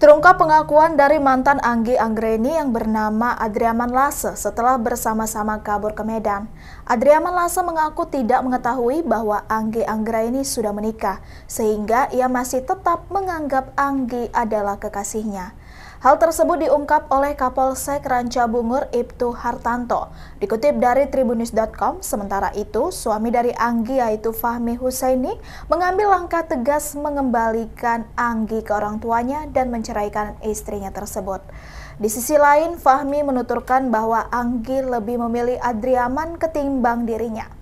Terungkap pengakuan dari mantan Anggi Anggreni yang bernama Adriaman Lase setelah bersama-sama kabur ke Medan. Adriaman Lase mengaku tidak mengetahui bahwa Anggi Anggreni sudah menikah, sehingga ia masih tetap menganggap Anggi adalah kekasihnya. Hal tersebut diungkap oleh Kapolsek Ranca Bungur Ibtu Hartanto. Dikutip dari tribunis.com, sementara itu suami dari Anggi yaitu Fahmi Husaini mengambil langkah tegas mengembalikan Anggi ke orang tuanya dan menceraikan istrinya tersebut. Di sisi lain, Fahmi menuturkan bahwa Anggi lebih memilih Adriaman ketimbang dirinya.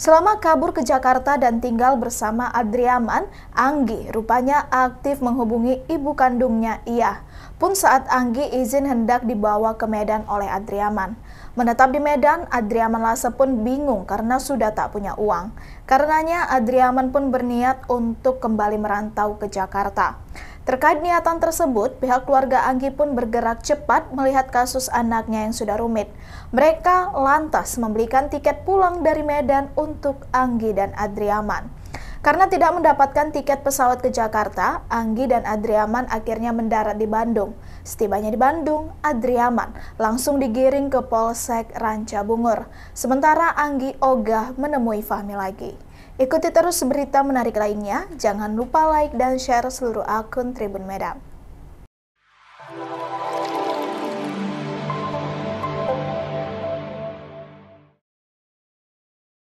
Selama kabur ke Jakarta dan tinggal bersama Adriaman, Anggi rupanya aktif menghubungi ibu kandungnya Iya. Pun saat Anggi izin hendak dibawa ke Medan oleh Adriaman. Menetap di Medan, Adriaman Lase pun bingung karena sudah tak punya uang. Karenanya Adriaman pun berniat untuk kembali merantau ke Jakarta. Terkait niatan tersebut, pihak keluarga Anggi pun bergerak cepat melihat kasus anaknya yang sudah rumit. Mereka lantas membelikan tiket pulang dari Medan untuk Anggi dan Adriaman. Karena tidak mendapatkan tiket pesawat ke Jakarta, Anggi dan Adriaman akhirnya mendarat di Bandung. Setibanya di Bandung, Adriaman langsung digiring ke Polsek Ranca Bungur. Sementara Anggi ogah menemui Fahmi lagi. Ikuti terus berita menarik lainnya. Jangan lupa like dan share seluruh akun Tribun Medan.